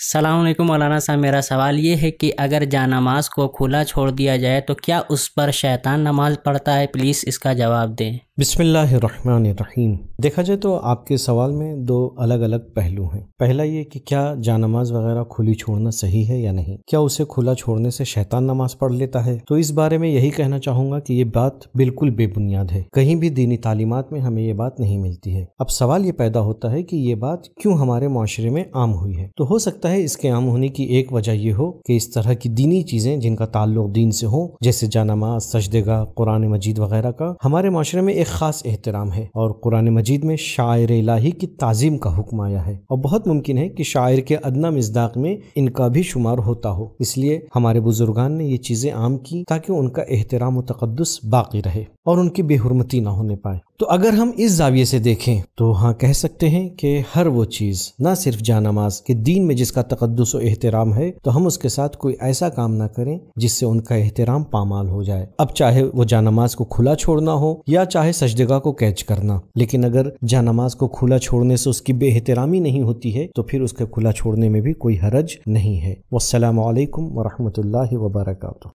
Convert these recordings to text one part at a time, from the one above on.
السلام علیکم مولانا صاحب میرا سوال یہ ہے کہ اگر جا نماز کو کھلا چھوڑ دیا جائے تو کیا اس پر شیطان نماز پڑھتا ہے پلیز اس کا جواب دیں بسم اللہ الرحمن الرحیم دیکھا جائے تو آپ کے سوال میں دو الگ الگ پہلو ہیں پہلا یہ کہ کیا جانماز وغیرہ کھلی چھوڑنا صحیح ہے یا نہیں کیا اسے کھلا چھوڑنے سے شیطان نماز پڑھ لیتا ہے تو اس بارے میں یہی کہنا چاہوں گا کہ یہ بات بالکل بے بنیاد ہے کہیں بھی دینی تعلیمات میں ہمیں یہ بات نہیں ملتی ہے اب سوال یہ پیدا ہوتا ہے کہ یہ بات کیوں ہمارے معاشرے میں عام ہوئی ہے تو ہو سکتا ہے اس کے عام ہونے کی ایک وجہ یہ ہو کہ اس طرح کی دینی چیزیں جن کا تعلق دین سے ہوں جیسے جانماز سجدے گاہ قرآن مجید وغیرہ کا ہمارے معاشرے میں ایک ایک خاص احترام ہے اور قرآن مجید میں شاعر الہی کی تعظیم کا حکم آیا ہے اور بہت ممکن ہے کہ شاعر کے ادنا مزداق میں ان کا بھی شمار ہوتا ہو اس لیے ہمارے بزرگان نے یہ چیزیں عام کی تاکہ ان کا احترام و تقدس باقی رہے اور ان کی بے حرمتی نہ ہونے پائے تو اگر ہم اس زاویے سے دیکھیں تو ہاں کہہ سکتے ہیں کہ ہر وہ چیز نہ صرف جا نماز کہ دین میں جس کا تقدس و احترام ہے تو ہم اس کے ساتھ کوئی ایسا کام نہ کریں جس سے ان کا احترام پامال ہو جائے اب چاہے وہ جا نماز کو کھلا چھوڑنا ہو یا چاہے سجدگاہ کو کیچ کرنا لیکن اگر جا نماز کو کھلا چھوڑنے سے اس کی بے احترامی نہیں ہوتی ہے تو پھر اس کے کھلا چھوڑنے میں بھی کوئی حرج نہیں ہے السلام علیکم ورحمۃ اللہ وبرکاتہ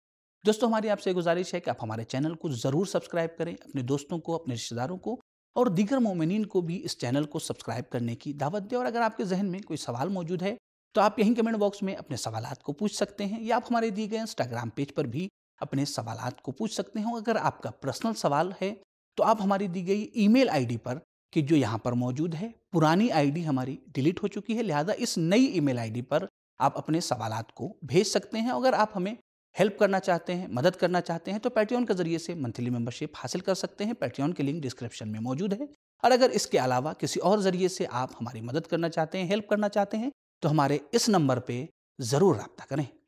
دوستوں ہماری آپ سے گزارش ہے کہ آپ ہمارے چینل کو ضرور سبسکرائب کریں اپنے دوستوں کو اپنے رشتہ داروں کو اور دیگر مومنین کو بھی اس چینل کو سبسکرائب کرنے کی دعوت دیں اور اگر آپ کے ذہن میں کوئی سوال موجود ہے تو آپ یہیں کمنٹ باکس میں اپنے سوالات کو پوچھ سکتے ہیں یا آپ ہمارے دی گئے انسٹاگرام پیج پر بھی اپنے سوالات کو پوچھ سکتے ہیں اگر آپ کا پرسنل سوال ہے تو آپ ہماری دی گئی ای میل آئی ڈی پر کہ جو یہاں پر موجود ہے پرانی آئی ڈی ہماری ڈیلیٹ ہو چکی ہے لہذا اس نئی ای میل آئی ڈی پر آپ اپنے سوالات کو بھیج سکتے ہیں اگر آپ ہمیں ہیلپ کرنا چاہتے ہیں مدد کرنا چاہتے ہیں تو پیٹریون کے ذریعے سے منتھلی ممبرشپ حاصل کر سکتے ہیں پیٹریون کے لنک ڈسکرپشن میں موجود ہے اور اگر اس کے علاوہ کسی اور ذریعے سے آپ ہماری مدد کرنا چاہتے ہیں ہیلپ کرنا چاہتے ہیں تو ہمارے اس نمبر پہ ضرور رابطہ کریں